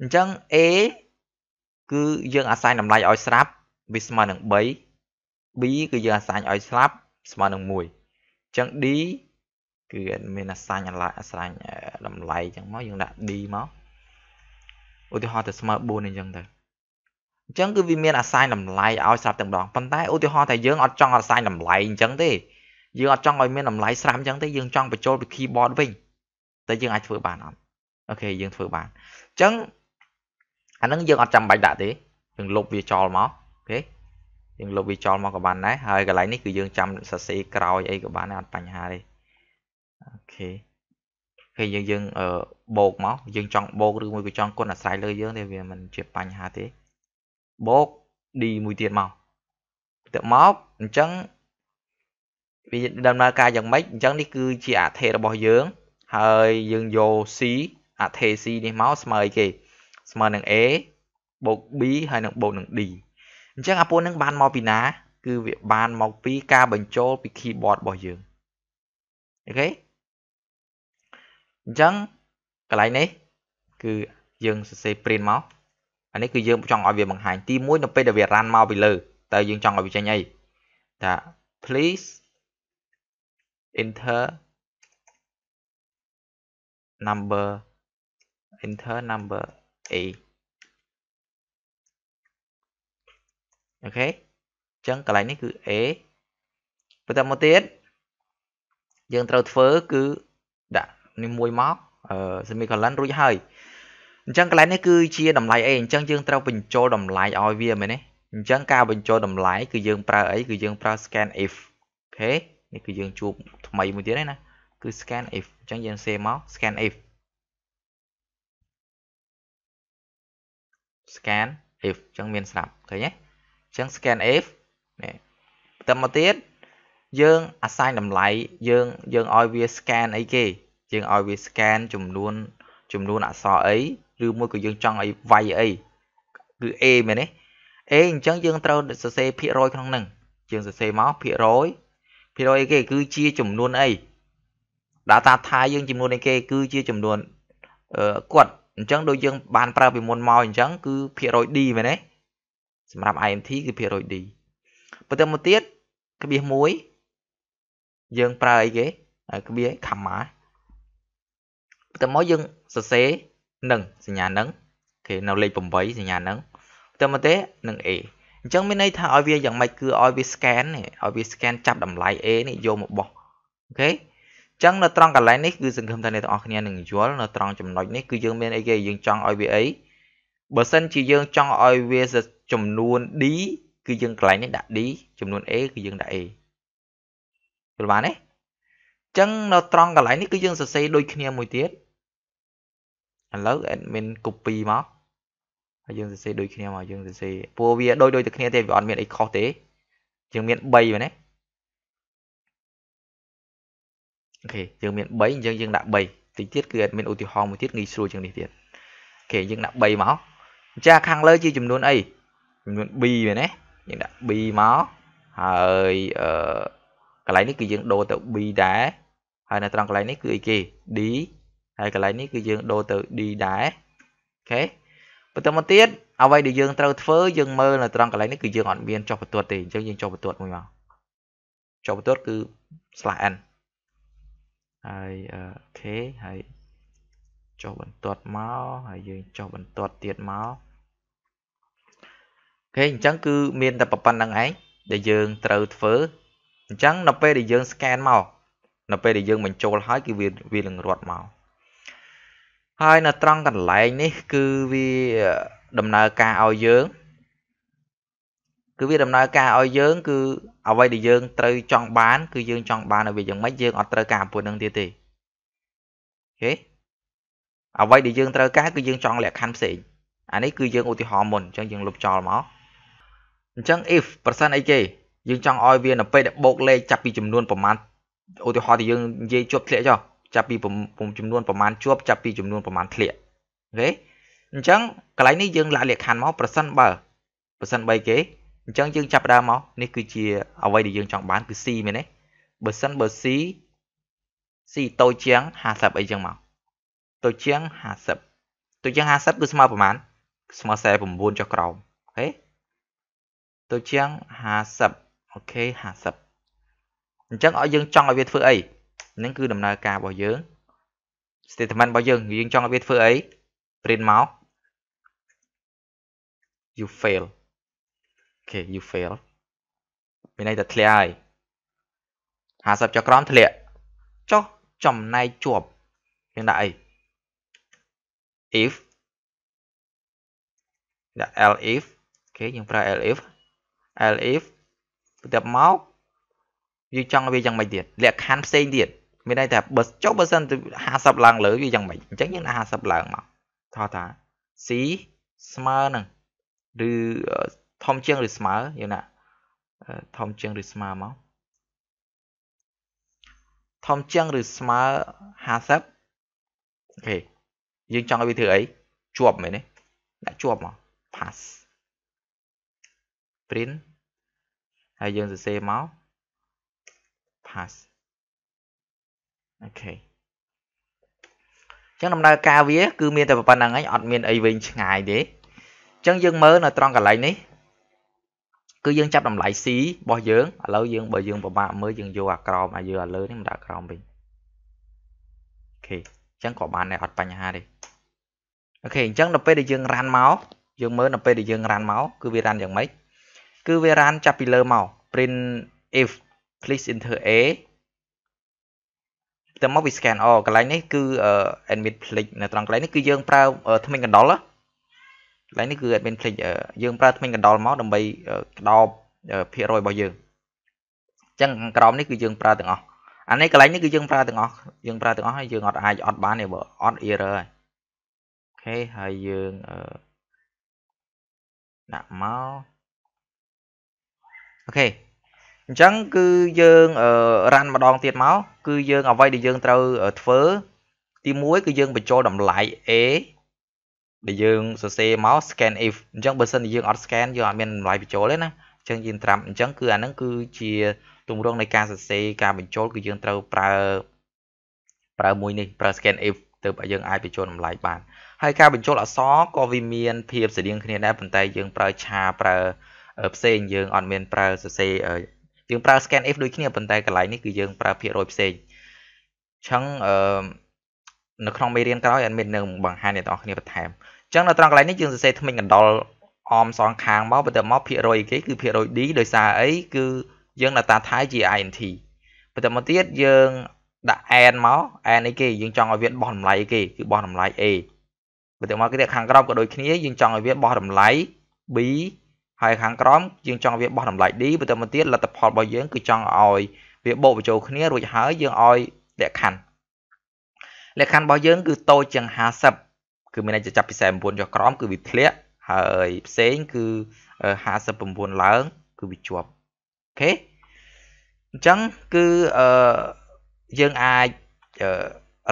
អញ្ចឹង a គឺយើងអាស័យតម្លៃឲ្យស្រាប់វាស្មើនឹង3 b គឺយើងអាស័យឲ្យស្លាប់ស្មើនឹង1អញ្ចឹង d គឺអត់មានអាស័យអាស្រ័យតម្លៃអញ្ចឹងមកយើងដាក់ d មកឧទាហរណ៍ទៅស្មើ4អញ្ចឹងទៅអញ្ចឹងគឺវាមានអាស័យតម្លៃឲ្យស្រាប់ទាំងម្ដងប៉ុន្តែឧទាហរណ៍ថាយើងអត់ចង់អាស័យតម្លៃអញ្ចឹងទេយើងអត់ចង់ឲ្យមានតម្លៃស្រាប់អញ្ចឹងទេយើងចង់បញ្ចូលពី keyboard វិញតែយើងអាចធ្វើបានអត់អូខេយើងធ្វើបានអញ្ចឹងអាហ្នឹងយើងអត់ចាំបាច់ដាក់ទេយើងលុបវាចោលមកអូខេយើងលុបវាចោលមកក៏បានដែរហើយកន្លែងនេះគឺយើងចាំសរសេរក្រោយអីក៏បានដែរអត់បញ្ហាទេអូខេគេយើងយើងអឺបោកមកយើងចង់បោកឬមួយក៏ចង់គុណអាស្រ័យលើយើងទេវាមិនជាបញ្ហាទេបោក D មួយទៀតមកទៅមកអញ្ចឹងវាដំណើរការយ៉ាងម៉េចអញ្ចឹងនេះគឺជាអធិរបស់យើងហើយយើងយក C អធិ C នេះមកស្មើអីគេស្មើនឹង a បូក b ហើយនឹងបូកនឹង d អញ្ចឹងអាពូនឹងបានមកពីណា គឺវាបានមកពីការបញ្ចូលពី keyboard របស់យើងអូខេអញ្ចឹងកន្លែងនេះ គឺយើងសរសេរ print មកអានេះគឺយើងចង់ឲ្យវាបង្ហាញទី1នៅពេលដែលវា run មកពីលើតើយើងចង់ឲ្យវាចេញអីថា please enter number enter number a អូខេអញ្ចឹងកន្លែងនេះគឺ a បន្តមកទៀតយើងត្រូវធ្វើគឺដាក់នេះមួយមក semicolon រួចហើយអញ្ចឹងកន្លែងនេះគឺជាតម្លៃអីអញ្ចឹងយើងត្រូវបញ្ចូលតម្លៃឲ្យវាមែនទេអញ្ចឹងការបញ្ចូលតម្លៃគឺយើងប្រើអីគឺយើងប្រើ scan if អូខេនេះគឺយើង ជួប ថ្មីមួយទៀតហើយណាគឺ scan if អញ្ចឹងយើងសេមក scan if scan if អញ្ចឹងមានស្រាប់ឃើញទេអញ្ចឹង scan if នេះបន្តមកទៀតយើង assign តម្លៃយើងយើងឲ្យវា scan អីគេយើងឲ្យវា scan ចំនួនចំនួនអក្សរអីឬមួយក៏យើងចង់ឲ្យវាយអីគឺ A មែនទេ A អញ្ចឹងយើងត្រូវសរសេរភាគរយក្នុងហ្នឹងយើងសរសេរមកភាគរយភាគរយអីគេគឺជាចំនួនអី data type យើងចំនួនអីគេគឺជាចំនួនគាត់អញ្ចឹងដូចយើងបានប្រើពីមុនមកអញ្ចឹងគឺភាគរយ D មែនទេសម្រាប់ IMT គឺភាគរយ D បន្តមកទៀតក្បៀស1យើងប្រើអីគេក្បៀស comma បន្តមកយើងសរសេរនឹងសញ្ញានឹងគេ នៅលេខ8សញ្ញានឹងបន្តមកទេនឹង A អញ្ចឹងមានន័យថាឲ្យវាយ៉ាងម៉េចគឺឲ្យវា scan ឲ្យវា scan ចាប់តម្លៃ A នេះយកមកបោះអូខេចឹងនៅត្រង់កន្លែងនេះគឺសង្ឃឹមថាអ្នកទាំងអស់គ្នានឹងយល់នៅត្រង់ចំណុចនេះគឺយើងមានអីគេយើងចង់ឲ្យវាអីបើសិនជាយើងចង់ឲ្យវាចំនួន D គឺយើងកន្លែងនេះដាក់ D ចំនួន A គឺយើងដាក់ A យល់បានទេចឹងនៅត្រង់កន្លែងនេះគឺយើងសរសេរដូចគ្នាមួយទៀតឥឡូវ admin copy មកហើយយើងសរសេរដូចគ្នាមកយើងសរសេរព្រោះវាដូចដូចតែគ្នាទេវាអត់មានអីខុសទេយើងមាន3មែនទេអូខេយើងមាន3អញ្ចឹងយើងដាក់3តិចទៀតគឺអត់មានឧទាហរណ៍មួយទៀតងាយស្រួលជាងនេះទៀតអូខេយើងដាក់3មកអញ្ចឹងខាងលើជាចំនួនអីចំនួន B មែនទេយើងដាក់ B មកហើយអឺកន្លែងនេះគឺយើងដូរទៅ B ដែរហើយនៅត្រង់កន្លែងនេះគឺអីគេ D ហើយកន្លែងនេះគឺយើងដូរទៅ D ដែរអូខេបន្តមកទៀតអ្វីដែលយើងត្រូវធ្វើយើងមើលនៅត្រង់កន្លែងនេះគឺយើងអត់មានចុះបន្ទាត់ទេអញ្ចឹងយើងចុះបន្ទាត់មួយមកចុះបន្ទាត់គឺ /n ហើយ k ហើយចុះបន្ទាត់មកហើយយើងចុះបន្ទាត់ទៀតមកអូខេអញ្ចឹងគឺ មានតែប៉ុណ្្នឹងឯងដែលយើងត្រូវធ្វើអញ្ចឹងដល់ពេលដែលយើង scan មកដល់ពេលដែលយើងបញ្ចូលហើយគឺវាវានឹងរត់មកហើយនៅត្រង់កន្លែងនេះ គឺវាដំណើរការឲ្យយើងគឺវាដំណើរការឲ្យយើងគឺអ្វីដែលយើងត្រូវចង់បានគឺយើងចង់បានឲ្យវាយ៉ាងម៉េចយើងអត់ត្រូវការអំពើនឹងទៀតទេអូខេអ្វីដែលយើងត្រូវការគឺយើងចង់លក្ខខណ្ឌផ្សេងអានេះគឺយើងឧទាហរណ៍មុនអញ្ចឹងយើងលុបចោលមកអញ្ចឹង if ប្រសិនអីគេយើងចង់ឲ្យវានៅពេលដែលបូកលេខចាប់ពីចំនួនប្រមាណឧទាហរណ៍ដែលយើងនិយាយជាប់ធ្លាក់ចុះចាប់ពីចំនួនប្រមាណជាប់ចាប់ពីចំនួនប្រមាណធ្លាក់អូខេអញ្ចឹងកន្លែងនេះយើងដាក់លក្ខខណ្ឌមកប្រសិនបើប្រសិនបីគេអញ្ចឹងយើងចាប់ដើមមកនេះគឺជាអ្វីដែលយើងចង់បានគឺ C មែនទេបើសិនបើ C C តូចជាង50អីចឹងមកតូចជាង50តូចជាង50គឺស្មើប្រមាណស្មើ49ចុះក្រោមអូខេតូចជាង50អូខេ50អញ្ចឹងឲ្យយើងចង់ឲ្យវាធ្វើអីនឹងគឺដំណើរការរបស់យើង statement របស់យើង យើងចង់ឲ្យវាធ្វើអី print មក you fail okay you fail មានន័យថាធ្លាក់ហើយ50ចុះក្រោមធ្លាក់ចុះចំណែកជាប់យើងដាក់អី if ដាក់ l if គេយើងប្រើ l if l if បន្ទាប់មកយើងចង់វាយ៉ាងម៉េចទៀតលក្ខខណ្ឌផ្សេងទៀតមានន័យថាបើចុះបើសិន50ឡើងលើវាយ៉ាងម៉េចអញ្ចឹងយើងដាក់50ឡើងមកថតថា c ស្មើនឹងឬធំជាងឬស្មើយល់ណាធំជាងឬស្មើមកធំជាងឬស្មើ50អូខេយើងចង់ឲ្យវាធ្វើអីជាប់មែនទេដាក់ជាប់មក pass print ហើយយើងសរសេរមក pass អូខេចឹងដំណើរការវាគឺមានតែប៉ុណ្្នឹងឯងអត់មានអីវែងឆ្ងាយទេអញ្ចឹងយើងមើលនៅត្រង់កន្លែងនេះគឺយើងចាប់តម្លៃ C របស់យើងឥឡូវយើងបើយើងពិបាកមើលយើងយកអាក្រោមអាយើងអាលើនេះមកដាក់ក្រោមវិញអូខេអញ្ចឹងក៏បានដែរអត់បញ្ហាទេអូខេអញ្ចឹងដល់ពេលដែលយើងរ៉ាន់មកយើងមើលដល់ពេលដែលយើងរ៉ាន់មកគឺវារ៉ាន់យ៉ាងម៉េចគឺវារ៉ាន់ចាប់ពីលើមក print if please enter a តែមកវា scan all កន្លែងនេះគឺ admit plex នៅត្រង់កន្លែងនេះគឺយើងប្រើថ្មិញកណ្ដុលណាកន្លែងនេះគឺ admin click យើង ប្រើថ្មិញកណ្ដុលមកដើម្បីក្តោប ភាគរយរបស់យើងអញ្ចឹងខាងក្រោមនេះគឺយើងប្រើទាំងអស់អានេះកន្លែងនេះគឺយើងប្រើទាំងអស់ យើង ប្រើទាំងអស់ហើយយើងអត់អាចអត់បានទេបើអត់ error ហើយអូខេហើយយើងដាក់មកអូខេអញ្ចឹងគឺយើងរ៉ាន់ម្ដងទៀតមកគឺយើងអ្វីដែលយើងត្រូវ ធ្វើ ទី1គឺយើងបញ្ចូលតម្លៃ A ដែលយើងសរសេរមក scan if អញ្ចឹងបើសិនជាយើងអត់ scan យើងអត់មានតម្លៃបញ្ចូលទេណាអញ្ចឹងយើងត្រាប់អញ្ចឹងគឺអាហ្នឹងគឺជាទម្រង់នៃការសរសេរការបញ្ចូលគឺយើងត្រូវប្រើប្រើមួយនេះប្រើ scan if ទើបយើងអាចបញ្ចូលតម្លៃបាន ហើយការបញ្ចូលអក្សរក៏វាមានភាពស្រដៀងគ្នាដែរប៉ុន្តែយើងប្រើឆាប្រើផ្សេងយើងអត់មានប្រើសរសេរយើងប្រើ scan if ដូចគ្នាប៉ុន្តែកន្លែងនេះគឺយើងប្រើភាគរយផ្សេងអញ្ចឹងអឺនៅក្នុងមេរៀនក្រោយអត់មាននឹងបង្ហាញអ្នកទាំងអស់គ្នាបន្ថែមអញ្ចឹងនៅត្រង់កន្លែងនេះយើងសរសេរថ្មិញកណ្ដុរអមសងខាងមកបន្ទាប់មកភាគរយគេគឺភាគរយ D ដោយសារអីគឺយើងនៅតាថៃជា INT បន្ទាប់មកទៀតយើងដាក់ AND មក AND អីគេយើងចង់ឲ្យវាបោះតម្លៃអីគេគឺបោះតម្លៃ A បន្ទាប់មកគេខាងក្រោមក៏ដូចគ្នាយើងចង់ឲ្យវាបោះតម្លៃ B ហើយខាងក្រោមយើងចង់វាបោះតម្លៃ D បន្ទាប់មកទៀតលទ្ធផលរបស់យើងគឺចង់ឲ្យវាបូកបញ្ចូលគ្នារួចហើយយើងឲ្យលក្ខខណ្ឌលក្ខខណ្ឌរបស់យើងគឺតូចជាង50គឺមានន័យចាប់ពី49ចុះក្រោមគឺវាធ្លាក់ហើយផ្សេង គឺ59ឡើង គឺវាជាប់អូខេអញ្ចឹងគឺអឺយើងអាចអឺ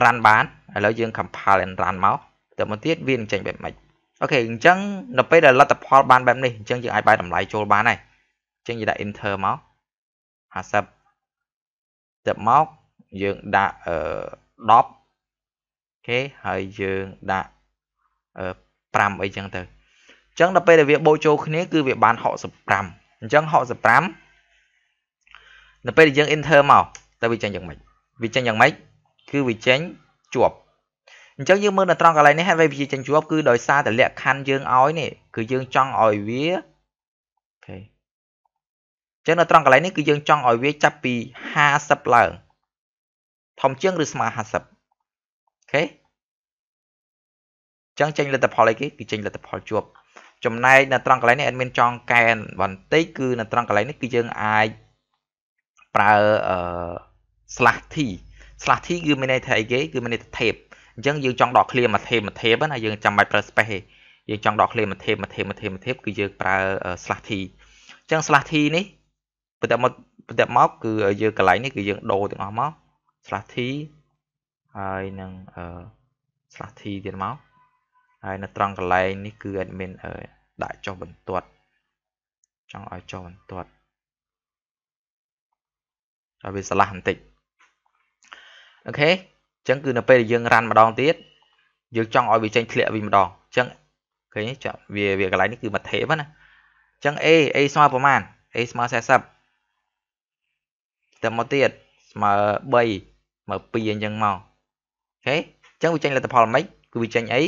run បានឥឡូវយើង compile and run មកតើមកទៀតវានឹងចេញបែបម៉េចអូខេអញ្ចឹងនៅពេលដែលលទ្ធផលបានបែបនេះអញ្ចឹងយើងអាចបាយតម្លៃចូលបានហើយអញ្ចឹងយើងដាក់ enter មក50ទៅមកយើងដាក់អឺ10គេហើយយើងដាក់5អីចឹងទៅអញ្ចឹងដល់ពេលដែលវាបូកចូលគ្នាគឺវា បាន65អញ្ចឹង65ដល់ពេលដែលយើង enter មកតើវាចេញយ៉ាងម៉េចវាចេញយ៉ាងម៉េចគឺវាចេញជាប់អញ្ចឹងយើងមើលនៅត្រង់កន្លែងនេះហេតុអ្វីវាចេញជាប់គឺដោយសារតែលក្ខខណ្ឌយើងឲ្យនេះគឺយើងចង់ឲ្យវាអូខេអញ្ចឹងនៅត្រង់កន្លែងនេះគឺយើងចង់ឲ្យវាចាប់ពី50ឡើងធំជាងឬស្មើ50ខេចឹងចេញលទ្ធផលអីគេគឺចេញលទ្ធផលជាប់ចំណែកនៅត្រង់កន្លែងនេះអត់មានចង់កែនបន្តិចគឺនៅត្រង់កន្លែងនេះគឺយើងអាចប្រើអឺ slash t slash t គឺមានន័យថាអីគេគឺមានន័យថា tape អញ្ចឹងយើងចង់ដក clear មក tape មក tape ណាយើងចាំបាច់ប្រើ space ទេយើងចង់ដក clear មក tape មក tape មក tape មក tape គឺយើងប្រើ slash t អញ្ចឹង slash t នេះបន្ទាប់មកបន្ទាប់មកគឺយើងកន្លែងនេះគឺយើងដូរទាំងអស់មក slash t ហើយនឹងអឺ slash t ទៀតមកហើយនៅត្រង់កន្លែងនេះគឺ admin ដាក់ចុះបន្ទាត់ចង់ឲ្យចុះបន្ទាត់ហើយវាឆ្លាស់បន្តិចអូខេអញ្ចឹងគឺនៅពេលដែលយើងរ៉ាន់ម្ដងទៀតយើងចង់ឲ្យវាចេញធ្លាក់វិញម្ដងអញ្ចឹងឃើញចាំវាវាកន្លែងនេះគឺមកថេបណាអញ្ចឹង a a ស្មើប្រមាណ a ស្មើ40តែមកទៀតស្មើ3ស្មើ2អញ្ចឹងមកខេអញ្ចឹងវាចេញលទ្ធផលមិនគឺវាចេញអី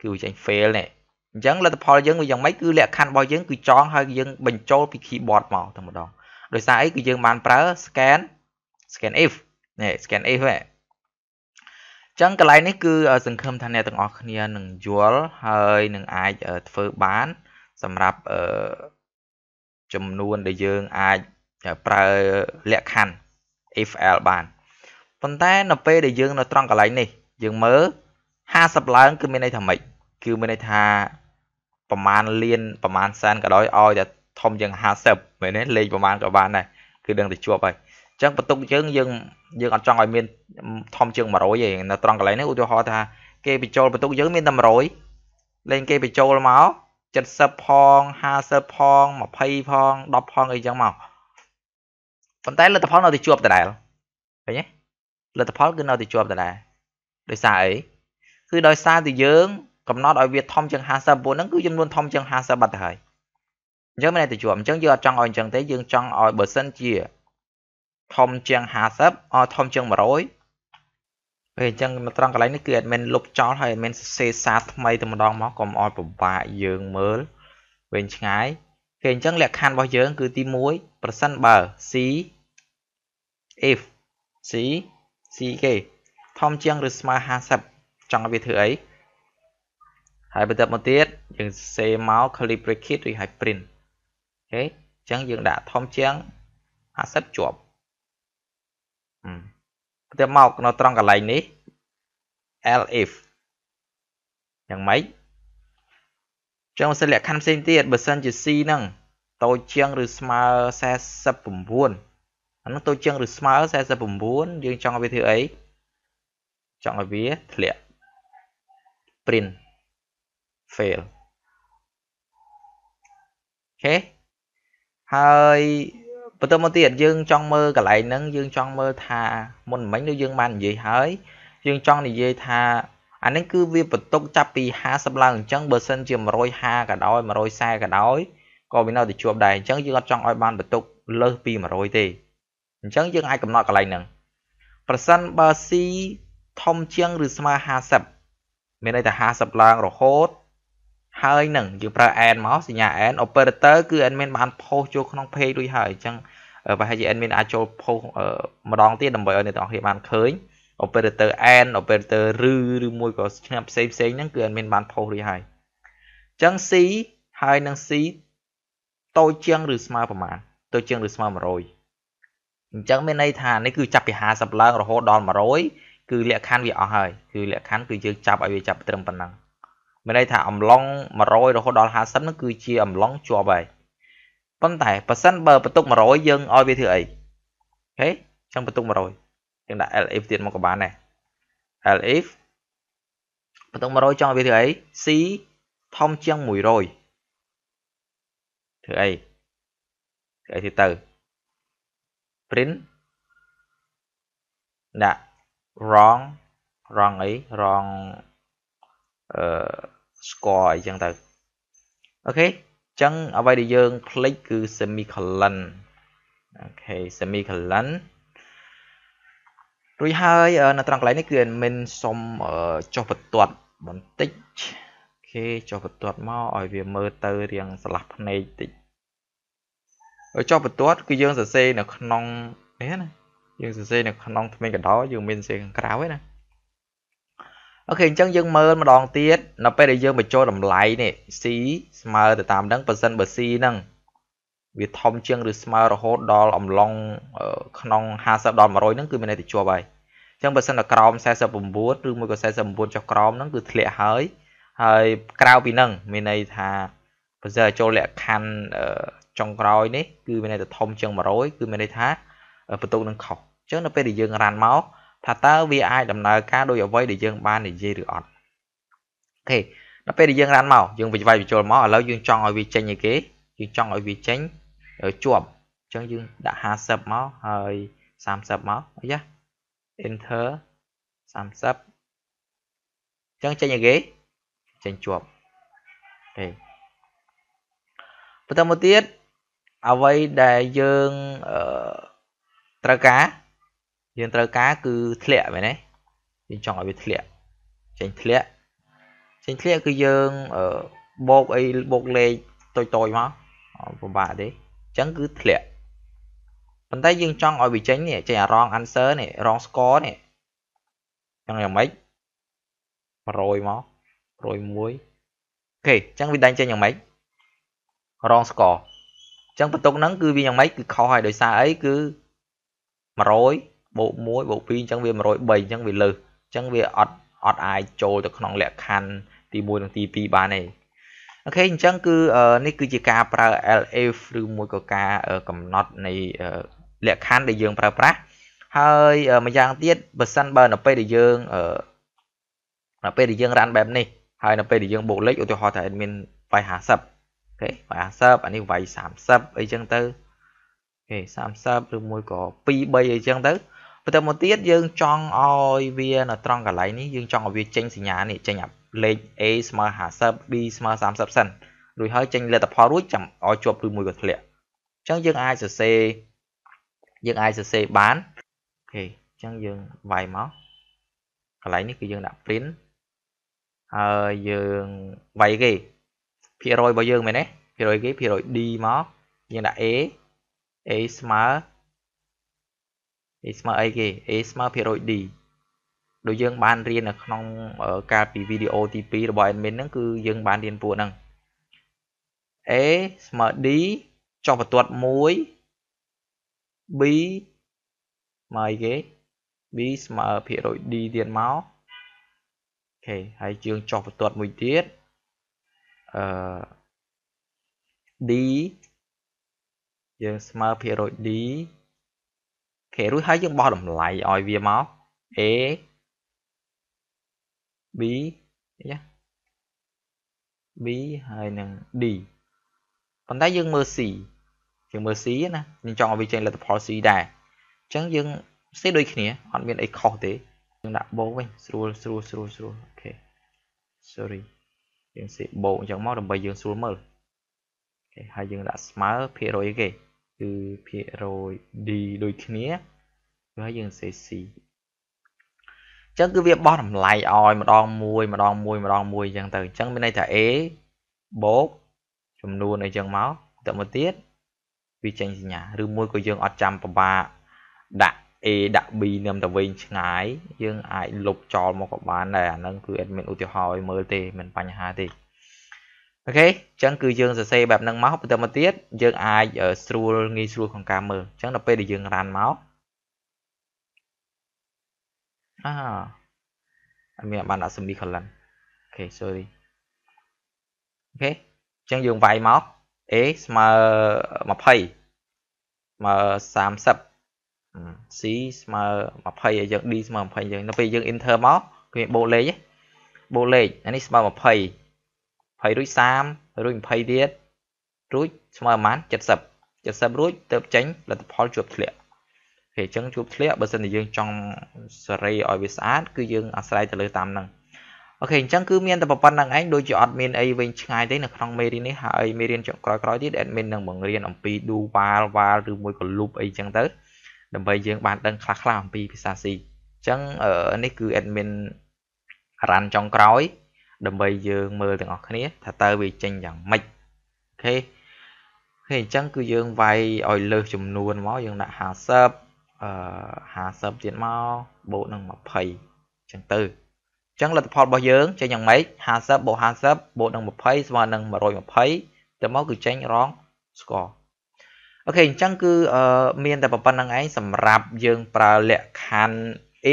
គឺវាចេញ fail នេះអញ្ចឹងលទ្ធផលយើងវាយ៉ាងម៉េចគឺលក្ខខណ្ឌរបស់យើង គឺចង់ហើយយើងបញ្ចូលពី keyboard មកតែម្ដងដោយសារអីគឺយើងបាន ប្រើ scan scan if នេះ scan if ហ្នឹងចឹងកន្លែងនេះគឺ សង្ឃឹមថាអ្នកទាំងអស់គ្នានឹងយល់ហើយនឹងអាចធ្វើបាន សម្រាប់ចំនួនដែលយើងអាចប្រើលក្ខខណ្ឌ if l បានប៉ុន្តែនៅពេលដែលយើង នៅត្រង់កន្លែងនេះយើងមើល50ឡើងគឺមានន័យថាម៉េចគឺមានន័យថាប្រមាណលានប្រមាណសែនក៏ដោយឲ្យតែធំជាង50មែនទេលេខប្រមាណក៏បានដែរគឺដឹងតែជាប់ហើយអញ្ចឹងបន្ទុកយើងយើងយើងអត់ចង់ឲ្យមានធំជាង100ទេនៅត្រង់កន្លែងនេះឧទាហរណ៍ថា គេបញ្ចូលបន្ទុកយើងមានតែ100លេងគេបញ្ចូលមក70ផង50ផង20ផង10ផងអីចឹងមកប៉ុន្តែលទ្ធផលនៅតែជាប់ដដែលឃើញទេលទ្ធផលគឺនៅតែជាប់ដដែលដោយសារអីគឺដោយសារតែយើងកំណត់ឲ្យវាធំជាង50ពូហ្នឹងគឺចំនួនធំជាង50បាត់ទៅហើយអញ្ចឹងមិនតែជាប់អញ្ចឹងយើងអត់ចង់ឲ្យអញ្ចឹងទេយើងចង់ឲ្យបើសិនជាធំជាង50អធំជាង100ពេលអញ្ចឹងត្រង់កន្លែងនេះគឺ admin លុបចោលហើយ admin សរសេរសារថ្មីតែម្ដងមកកុំឲ្យពិបាកយើងមើលវិញឆ្ងាយគេអញ្ចឹងលក្ខខណ្ឌរបស់យើង គឺទី1ប្រសិនបើ C if C ស៊ីគេធំជាងឬស្មើ50ចង់ឲ្យវាធ្វើអីហើយបន្តមកទៀតយើងសេមក clip bracket ឬហៅ print អូខេអញ្ចឹងយើងដាក់ធំជាង50ជាប់បន្តមកនៅត្រង់កន្លែងនេះ l if យ៉ាងម៉េចចឹងសិលក្ខខណ្ឌផ្សេងទៀតបើសិនជា C ហ្នឹងតូចជាងឬស្មើ49អានោះតូចជាងឬស្មើ49យើងចង់ឲ្យវាធ្វើអីចង់ឲ្យវាធ្លាក់ print fail អូខេហើយបន្តមកទៀតយើងចង់មើលកន្លែងហ្នឹងយើងចង់មើលថាមុនមិញដូចយើងបាននិយាយហើយយើងចង់និយាយថាអានេះគឺវាបន្ទុកចាប់ពី50ឡើងអញ្ចឹងបើសិនជា150ក៏ដោយ140ក៏ដោយក៏វានៅតែជាប់ដែរអញ្ចឹងយើងអត់ចង់ឲ្យបានបន្ទុកលើសពី100ទេអញ្ចឹងយើងអាចកំណត់កន្លែងហ្នឹងប្រសិនបើ C ធំជាងឬស្មើ50មានន័យថា50ឡើងរហូតហើយនឹងយើងប្រើ and មកសញ្ញា and operator គឺ admin បានផុសចូលក្នុង page រួចហើយអញ្ចឹងប្រហែលជា admin អាចចូលផុសម្ដងទៀតដើម្បីឲ្យអ្នកទាំងអស់គ្នាបានឃើញ operator and operator ឬឬមួយក៏ឆ្នាំផ្សេងផ្សេងហ្នឹងគឺ admin បានផុសរួចហើយអញ្ចឹង C ហើយនឹង C តូចជាងឬស្មើប្រមាណតូចជាងឬស្មើ100អញ្ចឹងមានន័យថានេះគឺចាប់ពី50ឡើងរហូតដល់100គឺលក្ខខណ្ឌវាអស់ហើយគឺលក្ខខណ្ឌគឺយើងចាប់ឲ្យវាចាប់ត្រឹមប៉ុណ្ណឹងមានន័យថាអំឡុង100រហូតដល់50ហ្នឹងគឺជា អំឡុងជាប់ហើយប៉ុន្តែប៉ះសិនបើបន្ទុក100យើងឲ្យវាធ្វើអីអូខេចឹងបន្ទុក100យើងដាក់ LF ទៀតមកក៏បានដែរ LF បន្ទុក100ចង់វាធ្វើអី C ធំជាង100ធ្វើអីធ្វើអីទៀតទៅ print ដាក់ wrong wrong អី wrong អឺ score អីចឹងទៅអូខេអញ្ចឹង អ្វីដែលយើងផ្លេចគឺ semicolon អូខេ semicolon រួចហើយនៅត្រង់កន្លែងនេះគឺ admin សុំចុះបន្ទាត់បន្តិចអូខេចុះបន្ទាត់មកឲ្យវាមើលទៅរៀងស្លាស់ភ្នែកតិចចុះបន្ទាត់គឺយើងសរសេរនៅក្នុងនេះណាយើងសរសេរនៅក្នុងថ្មីកណ្ដោយើងមានសរសេរខាងក្រៅហ្នឹងណាអូខេអញ្ចឹងយើងមើលម្ដងទៀតនៅពេលដែលយើងបញ្ចូលតម្លៃនេះ C ស្មើទៅតាមហ្នឹងប៉ះសិនបើ C ហ្នឹងវាធំជាងឬស្មើរហូតដល់អំឡុងក្នុង50ដល់100ហ្នឹងគឺមានតែជាប់ហើយអញ្ចឹងបើសិនតែក្រោម49ឬមួយក៏49ចុះក្រោមហ្នឹងគឺធ្លាក់ហើយហើយក្រៅពីហ្នឹងមានន័យថាបើសិនតែចូលលក្ខខណ្ឌចុងក្រោយនេះគឺមានន័យថាធំជាង100គឺមានន័យថាបន្ទុកនឹងខុសអញ្ចឹងនៅពេលដែលយើងរ៉ាន់មកថាតើវាអាចដំណើរការដោយអ្វីដែលយើងបាននិយាយឬអត់អូខេដល់ពេលដែលយើងរ៉ាន់មកយើងវិច្ឆ័យបញ្ចូលមកឥឡូវយើងចង់ឲ្យវាចេញឯគេយើងចង់ឲ្យវាចេញជាប់អញ្ចឹងយើងដាក់50មកហើយ30មកអីយ៉ា enter 30អញ្ចឹងចេញឯគេចេញជាប់អូខេបន្តមកទៀតអ្វីដែលយើងត្រូវការយើងត្រូវការគឺធ្លាក់មែនទេយើងចង់ឲ្យវាធ្លាក់ចេញធ្លាក់ចេញធ្លាក់គឺយើងបូកអីបូកលេខតូចតូចមកពិបាកទេអញ្ចឹងគឺធ្លាក់ប៉ុន្តែយើងចង់ឲ្យវាចេញនេះចេញអារង answer នេះរង score នេះចង់យ៉ាងម៉េច100មក101អូខេអញ្ចឹងវាដាញ់ចេញយ៉ាងម៉េចរង score ចឹងបន្ទុកហ្នឹងគឺវាយ៉ាងម៉េចគឺខុសហើយដោយសារអីគឺ100បូក1បូក2អញ្ចឹងវា103អញ្ចឹងវាលើសអញ្ចឹងវាអត់អត់អាចចូលទៅក្នុងលក្ខខណ្ឌទី1និងទី2បានទេអូខេអញ្ចឹងគឺនេះគឺជាការប្រើ LF ឬមួយក៏ការកំណត់នៃលក្ខខណ្ឌដែលយើងប្រើប្រាស់ហើយម្យ៉ាងទៀតបើសិនបើនៅពេលដែលយើងនៅពេលដែលយើងរ៉ាន់បែបនេះហើយនៅពេលដែលយើងបូកលេខឧទាហរណ៍ថា admin 250អូខេ50អានេះវាយ30អីចឹងទៅអូខេ30ឬមួយក៏2 3អីចឹងទៅបន្តមកទៀតយើងចង់ឲ្យវានៅត្រង់កន្លែងនេះយើងចង់ឲ្យវាចេញសញ្ញានេះចេញអាលេខ A ស្មើ50 B ស្មើ30សិនរួចហើយចេញលទ្ធផលរួចចាំឲ្យជាប់ឬមួយក៏ធ្លាក់អញ្ចឹងយើងអាចសរសេរយើងអាចសរសេរបានអូខេអញ្ចឹងយើងវាយមកកន្លែងនេះគឺយើងដាក់ print ហើយយើងវាយគេភាគរយរបស់យើងមែនទេភាគរយគេភាគរយ D មកយើងដាក់ A A ស្មើ A ស្មើអីគេ A ស្មើភាគរយ D ដូចយើង បានរៀននៅក្នុងការពីវីដេអូទី2របស់ admin ហ្នឹងគឺយើងបានរៀនពួកហ្នឹង A ស្មើ D ចុះបន្ទាត់1 B មកអីគេ B ស្មើភាគរយ D ទៀតមកអូខេហើយយើងចុះបន្ទាត់មួយទៀតអឺ d យើងស្មើភាគរយ d គេរួចហើយយើងបោះតម្លៃឲ្យវាមក a b យ៉ា b ហើយនឹង d ប៉ុន្តែយើងមើល c យើងមើល c ណាខ្ញុំចង់ឲ្យវាចេញលទ្ធផល c ដែរអញ្ចឹងយើង c ដូចគ្នាអត់មានអីខុសទេយើងដាក់បូកវិញស្រួលស្រួលស្រួលស្រួលអូខេ sorry យើងសេបូកអញ្ចឹងមកដើម្បីយើងស្រួលមើលហើយយើងដាក់ស្មើភាគរយគេគឺភាគរយ d ដូចគ្នាហើយយើងសេ c អញ្ចឹងគឺវាបោះតម្លៃឲ្យម្ដងមួយម្ដងមួយម្ដងមួយអញ្ចឹងទៅអញ្ចឹងមានន័យថា a បូកចំនួនអីចឹងមកតទៅមកទៀតវាចេញសញ្ញាឬមួយក៏យើងអត់ចាំពិបាកដាក់ A ដាក់ B នាំទៅវិញឆ្ងាយ យើង អាចលុបចោលមកក៏បានដែរអាហ្នឹងគឺ admin ឧទាហរណ៍មើលទេមិនបញ្ហាទេអូខេអញ្ចឹងគឺយើងសរសេរបែបហ្នឹងមកបន្តមកទៀតយើងអាចស្រួលងាយស្រួលក្នុងការមើលអញ្ចឹងដល់ពេលដែលយើងរ៉ាន់មកអាអត់មានបានដាក់ semicolon អូខេ sorry អូខេអញ្ចឹងយើងវាយមក a ស្មើ20មក30 C ស្មើ20ឲ្យយើង D ស្មើ20យើងនៅពេលយើង enter មកគឺបូកលេខបូកលេខអានេះស្មើ20 20រួច30រួច20ទៀតរួចស្មើប្រហែល70 70រួចទៅចេញលទ្ធផលជួបធ្លាក់គេអញ្ចឹងជួបធ្លាក់បើសិនជាយើងចង់សេរីឲ្យវាស្អាតគឺយើងអាស្រ័យទៅលើតាមហ្នឹងអូខេអញ្ចឹងគឺមានតែប៉ុណ្្នឹងឯងដូចជាអត់មានអីវិញឆ្ងាយទេនៅក្នុងមេរៀននេះហើយមេរៀនចុងក្រោយៗទៀត admin នឹងបង្រៀនអំពី do while while ឬមួយក៏ loop អីអញ្ចឹងទៅដើម្បីយើងបានដឹងខ្លះៗអំពីភាសា C អញ្ចឹងនេះគឺ admin run ចុងក្រោយដើម្បីយើងមើលទាំងអស់គ្នាថាតើវាចេញយ៉ាងម៉េចអូខេហើយអញ្ចឹងគឺយើងវាយឲ្យលើសចំនួនមកយើងដាក់50អឺ50ទៀតមកបូកនឹង20អញ្ចឹងទៅអញ្ចឹងលទ្ធផលរបស់យើងចេញយ៉ាងម៉េច50បូក50បូកនឹង20ស្មើនឹង120ទៅមកគឺចេញរង score អូខេអញ្ចឹងគឺមានតែប៉ុណ្្នឹងឯងសម្រាប់យើងប្រើលក្ខខណ្ឌ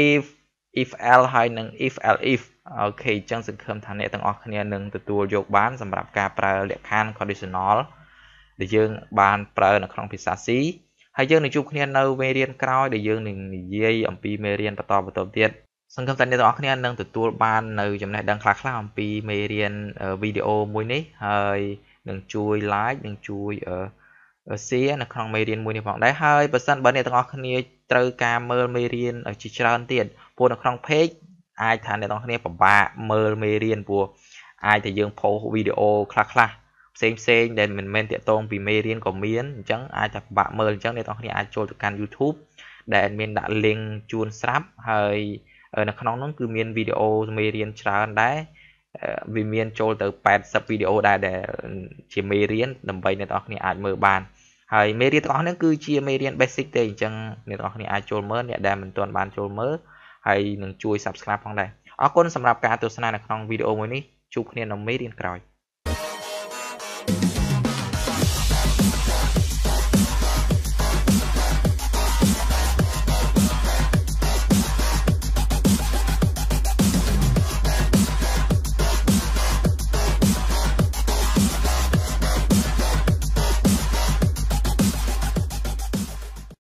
if if l ហើយនឹង if l if អូខេអញ្ចឹងសង្ឃឹមថាអ្នកទាំងអស់គ្នានឹងទទួលយកបានសម្រាប់ការប្រើលក្ខខណ្ឌ conditional ដែលយើង បានប្រើនៅក្នុងភាសា C ហើយយើងនឹងជួបគ្នានៅមេរៀនក្រោយដែលយើងនឹងនិយាយអំពីមេរៀនបន្តបន្តទៀតសង្ឃឹមថាអ្នកទាំងអស់គ្នានឹងទទួលបាននៅចំណេះដឹងខ្លះៗអំពីមេរៀនវីដេអូមួយនេះហើយនឹងជួយ like នឹងជួយអឺសៀនៅក្នុងមេរៀនមួយនេះផងដែរហើយបើសិនបើអ្នកទាំងអស់គ្នាត្រូវការមើលមេរៀនជាច្រើនទៀតព្រោះនៅក្នុង page អាចថាអ្នកទាំងអស់គ្នាពិបាកមើលមេរៀនព្រោះអាចតែយើងផុសវីដេអូខ្លះខ្លះផ្សេងផ្សេងដែលមិនមែនតាក់ទងពីមេរៀនក៏មានអញ្ចឹងអាចតែពិបាកមើលអញ្ចឹងអ្នកទាំងអស់គ្នាអាចចូលទៅកាន់ YouTube ដែល admin ដាក់ link ជូនស្រាប់ហើយនៅក្នុងនោះគឺមានវីដេអូមេរៀនច្រើនដែរវាមានចូលទៅ80វីដេអូដែរដែលជាមេរៀនដើម្បីអ្នកទាំងអស់គ្នាអាចមើលបានហើយមេរៀនទាំងអស់ហ្នឹងគឺជាមេរៀន basic ទេអញ្ចឹងអ្នកទាំងអស់គ្នាអាចចូលមើលអ្នកដែលមិនទាន់បានចូលមើលហើយនឹងជួយ subscribe ផងដែរអរគុណសម្រាប់ការទស្សនានៅក្នុងវីដេអូមួយនេះជួបគ្នានៅមេរៀនក្រោយ